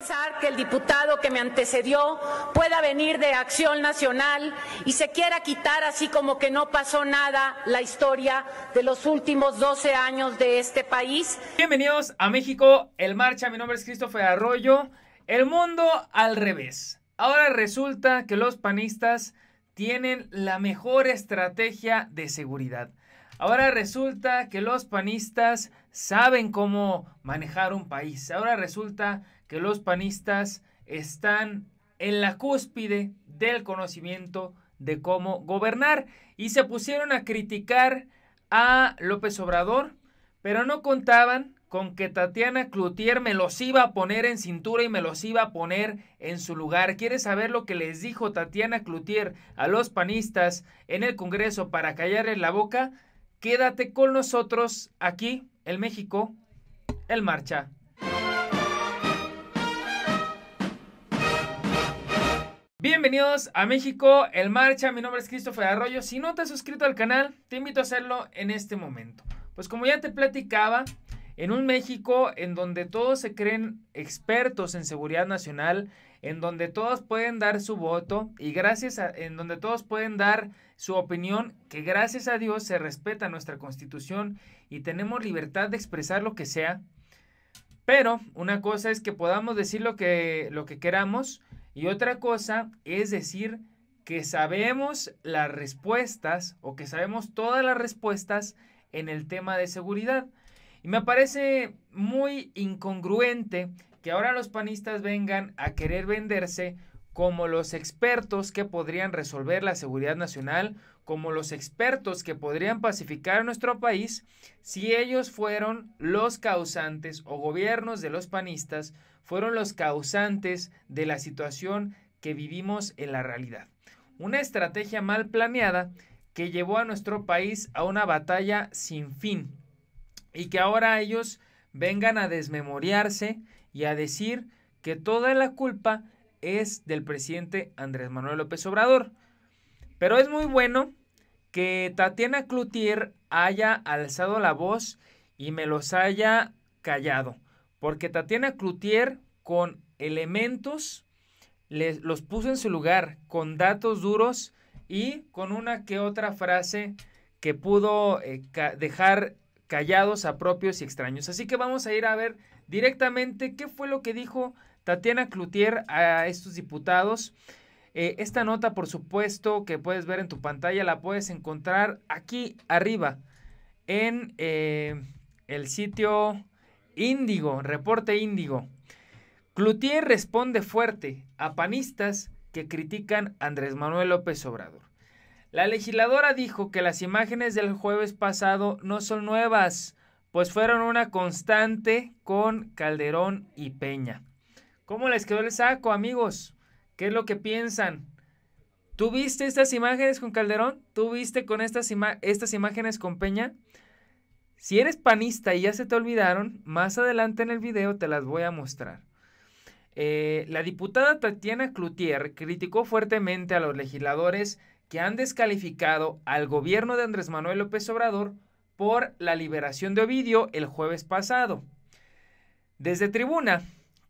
pensar que el diputado que me antecedió pueda venir de Acción Nacional y se quiera quitar así como que no pasó nada la historia de los últimos 12 años de este país. Bienvenidos a México, el marcha, mi nombre es Christopher Arroyo, el mundo al revés. Ahora resulta que los panistas tienen la mejor estrategia de seguridad. Ahora resulta que los panistas saben cómo manejar un país. Ahora resulta que que los panistas están en la cúspide del conocimiento de cómo gobernar y se pusieron a criticar a López Obrador, pero no contaban con que Tatiana Cloutier me los iba a poner en cintura y me los iba a poner en su lugar. ¿Quieres saber lo que les dijo Tatiana Cloutier a los panistas en el Congreso para callarles la boca? Quédate con nosotros aquí, el México, el Marcha. Bienvenidos a México, el Marcha, mi nombre es Christopher Arroyo. Si no te has suscrito al canal, te invito a hacerlo en este momento. Pues como ya te platicaba, en un México en donde todos se creen expertos en seguridad nacional, en donde todos pueden dar su voto y gracias a, en donde todos pueden dar su opinión, que gracias a Dios se respeta nuestra constitución y tenemos libertad de expresar lo que sea. Pero una cosa es que podamos decir lo que, lo que queramos y otra cosa es decir que sabemos las respuestas o que sabemos todas las respuestas en el tema de seguridad. Y me parece muy incongruente que ahora los panistas vengan a querer venderse como los expertos que podrían resolver la seguridad nacional, como los expertos que podrían pacificar nuestro país, si ellos fueron los causantes o gobiernos de los panistas fueron los causantes de la situación que vivimos en la realidad. Una estrategia mal planeada que llevó a nuestro país a una batalla sin fin y que ahora ellos vengan a desmemoriarse y a decir que toda la culpa es del presidente Andrés Manuel López Obrador. Pero es muy bueno que Tatiana Cloutier haya alzado la voz y me los haya callado. Porque Tatiana Cloutier con elementos les, los puso en su lugar, con datos duros y con una que otra frase que pudo eh, dejar callados a propios y extraños. Así que vamos a ir a ver directamente qué fue lo que dijo Tatiana Cloutier a estos diputados. Eh, esta nota, por supuesto, que puedes ver en tu pantalla, la puedes encontrar aquí arriba en eh, el sitio Índigo, reporte Índigo. Cloutier responde fuerte a panistas que critican a Andrés Manuel López Obrador. La legisladora dijo que las imágenes del jueves pasado no son nuevas, pues fueron una constante con Calderón y Peña. ¿Cómo les quedó el saco, amigos? ¿Qué es lo que piensan? ¿Tú estas imágenes con Calderón? ¿Tú viste con estas, estas imágenes con Peña? Si eres panista y ya se te olvidaron, más adelante en el video te las voy a mostrar. Eh, la diputada Tatiana Cloutier criticó fuertemente a los legisladores que han descalificado al gobierno de Andrés Manuel López Obrador por la liberación de Ovidio el jueves pasado. Desde tribuna,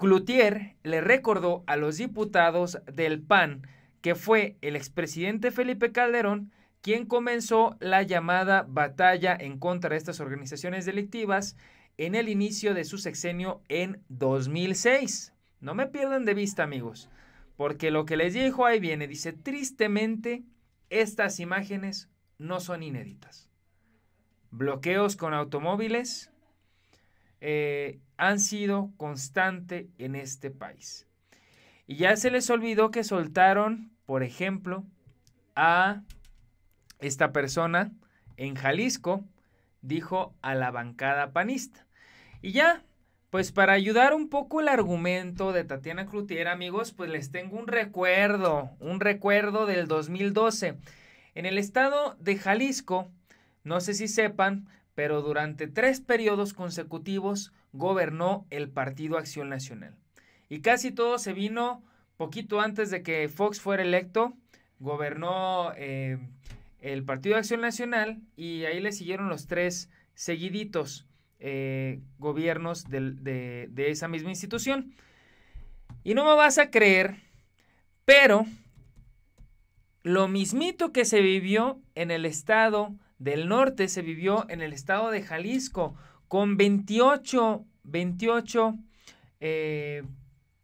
Cloutier le recordó a los diputados del PAN que fue el expresidente Felipe Calderón quien comenzó la llamada batalla en contra de estas organizaciones delictivas en el inicio de su sexenio en 2006. No me pierdan de vista, amigos, porque lo que les dijo ahí viene, dice, tristemente, estas imágenes no son inéditas. Bloqueos con automóviles, eh, han sido constante en este país. Y ya se les olvidó que soltaron, por ejemplo, a esta persona en Jalisco, dijo a la bancada panista. Y ya, pues para ayudar un poco el argumento de Tatiana Crutier amigos, pues les tengo un recuerdo, un recuerdo del 2012. En el estado de Jalisco, no sé si sepan, pero durante tres periodos consecutivos gobernó el Partido Acción Nacional. Y casi todo se vino poquito antes de que Fox fuera electo, gobernó eh, el Partido Acción Nacional y ahí le siguieron los tres seguiditos eh, gobiernos de esa misma institución. Y no me vas a creer, pero lo mismito que se vivió en el estado del norte se vivió en el estado de Jalisco con 28, 28 eh,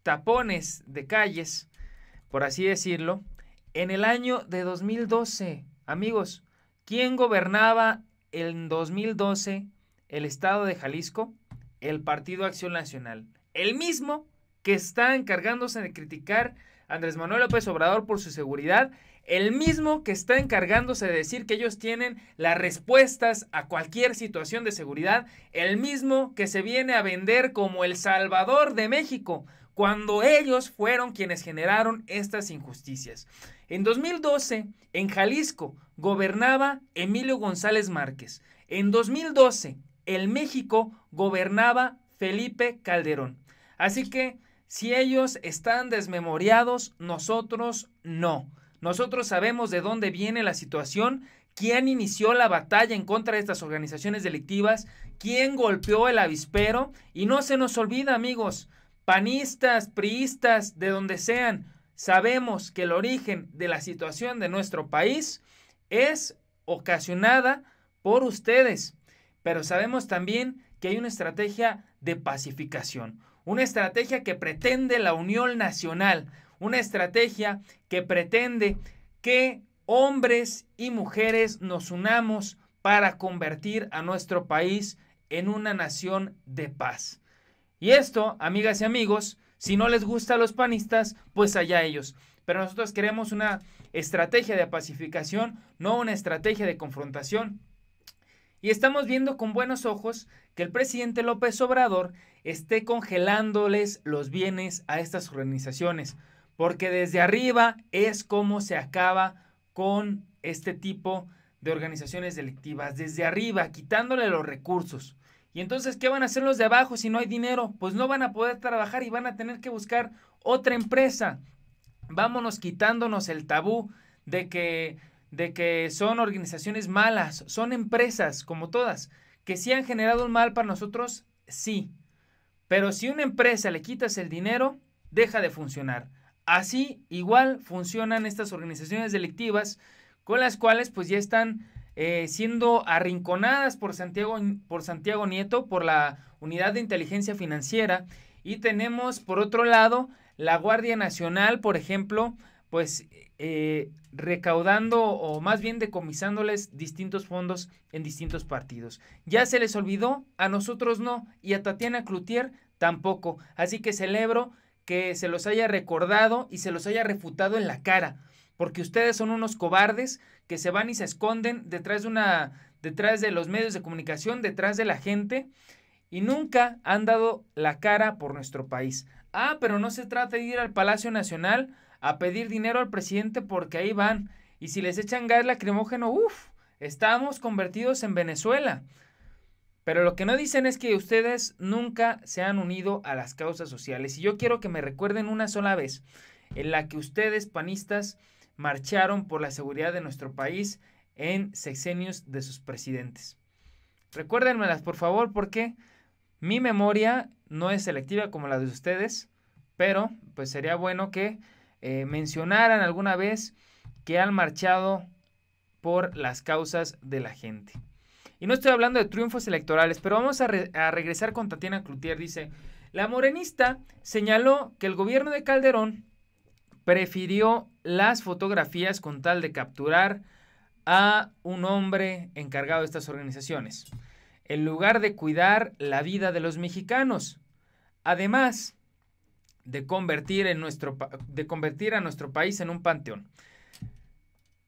tapones de calles, por así decirlo, en el año de 2012. Amigos, ¿quién gobernaba en 2012 el estado de Jalisco? El Partido Acción Nacional. El mismo que está encargándose de criticar Andrés Manuel López Obrador por su seguridad, el mismo que está encargándose de decir que ellos tienen las respuestas a cualquier situación de seguridad, el mismo que se viene a vender como el Salvador de México, cuando ellos fueron quienes generaron estas injusticias. En 2012, en Jalisco, gobernaba Emilio González Márquez. En 2012, el México gobernaba Felipe Calderón. Así que si ellos están desmemoriados, nosotros no. Nosotros sabemos de dónde viene la situación, quién inició la batalla en contra de estas organizaciones delictivas, quién golpeó el avispero y no se nos olvida, amigos, panistas, priistas, de donde sean, sabemos que el origen de la situación de nuestro país es ocasionada por ustedes, pero sabemos también que hay una estrategia de pacificación, una estrategia que pretende la unión nacional, una estrategia que pretende que hombres y mujeres nos unamos para convertir a nuestro país en una nación de paz. Y esto, amigas y amigos, si no les gusta a los panistas, pues allá ellos. Pero nosotros queremos una estrategia de pacificación, no una estrategia de confrontación. Y estamos viendo con buenos ojos que el presidente López Obrador esté congelándoles los bienes a estas organizaciones, porque desde arriba es como se acaba con este tipo de organizaciones delictivas, desde arriba, quitándole los recursos. Y entonces, ¿qué van a hacer los de abajo si no hay dinero? Pues no van a poder trabajar y van a tener que buscar otra empresa. Vámonos quitándonos el tabú de que de que son organizaciones malas, son empresas como todas, que sí han generado un mal para nosotros, sí. Pero si una empresa le quitas el dinero, deja de funcionar. Así igual funcionan estas organizaciones delictivas con las cuales pues ya están eh, siendo arrinconadas por Santiago, por Santiago Nieto, por la Unidad de Inteligencia Financiera. Y tenemos por otro lado la Guardia Nacional, por ejemplo, pues eh, recaudando o más bien decomisándoles distintos fondos en distintos partidos. Ya se les olvidó, a nosotros no, y a Tatiana Cloutier tampoco. Así que celebro que se los haya recordado y se los haya refutado en la cara, porque ustedes son unos cobardes que se van y se esconden detrás de una detrás de los medios de comunicación, detrás de la gente y nunca han dado la cara por nuestro país. Ah, pero no se trata de ir al Palacio Nacional a pedir dinero al presidente porque ahí van. Y si les echan gas lacrimógeno, uff, estamos convertidos en Venezuela. Pero lo que no dicen es que ustedes nunca se han unido a las causas sociales. Y yo quiero que me recuerden una sola vez en la que ustedes, panistas, marcharon por la seguridad de nuestro país en sexenios de sus presidentes. Recuérdenmelas, por favor, porque mi memoria no es selectiva como la de ustedes, pero pues sería bueno que eh, mencionaran alguna vez que han marchado por las causas de la gente. Y no estoy hablando de triunfos electorales, pero vamos a, a regresar con Tatiana Cloutier. Dice, la morenista señaló que el gobierno de Calderón prefirió las fotografías con tal de capturar a un hombre encargado de estas organizaciones, en lugar de cuidar la vida de los mexicanos. Además, de convertir, en nuestro, de convertir a nuestro país en un panteón.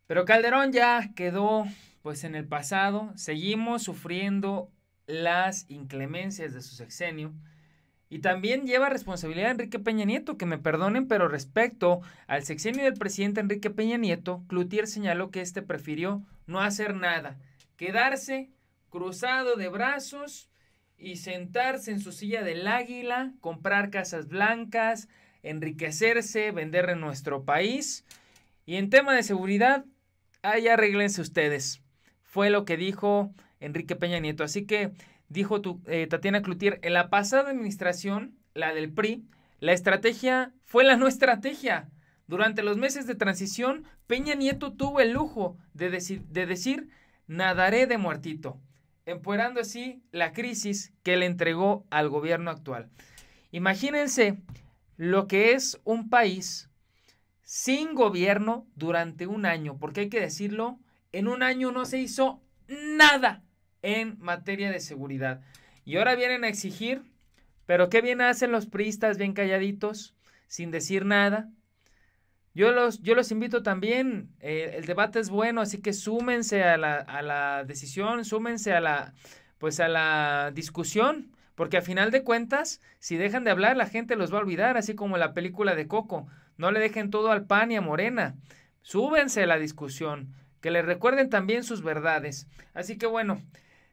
Pero Calderón ya quedó pues en el pasado, seguimos sufriendo las inclemencias de su sexenio. Y también lleva responsabilidad Enrique Peña Nieto, que me perdonen, pero respecto al sexenio del presidente Enrique Peña Nieto, Cloutier señaló que este prefirió no hacer nada, quedarse cruzado de brazos y sentarse en su silla del águila, comprar casas blancas, enriquecerse, vender en nuestro país. Y en tema de seguridad, ahí arreglense ustedes. Fue lo que dijo Enrique Peña Nieto. Así que dijo eh, Tatiana Cloutier, en la pasada administración, la del PRI, la estrategia fue la no estrategia. Durante los meses de transición, Peña Nieto tuvo el lujo de, de decir, nadaré de muertito. Empoderando así la crisis que le entregó al gobierno actual. Imagínense lo que es un país sin gobierno durante un año, porque hay que decirlo, en un año no se hizo nada en materia de seguridad. Y ahora vienen a exigir, pero qué bien hacen los priistas bien calladitos, sin decir nada, yo los, yo los invito también, eh, el debate es bueno, así que súmense a la, a la decisión, súmense a la, pues a la discusión, porque a final de cuentas, si dejan de hablar, la gente los va a olvidar, así como la película de Coco. No le dejen todo al pan y a Morena. Súbense a la discusión, que les recuerden también sus verdades. Así que bueno,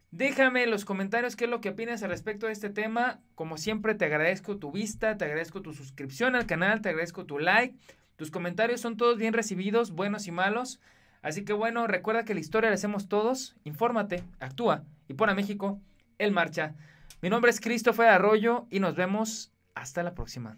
déjame en los comentarios qué es lo que opinas al respecto de este tema. Como siempre, te agradezco tu vista, te agradezco tu suscripción al canal, te agradezco tu like. Tus comentarios son todos bien recibidos, buenos y malos. Así que bueno, recuerda que la historia la hacemos todos. Infórmate, actúa y pon a México en marcha. Mi nombre es Christopher Arroyo y nos vemos hasta la próxima.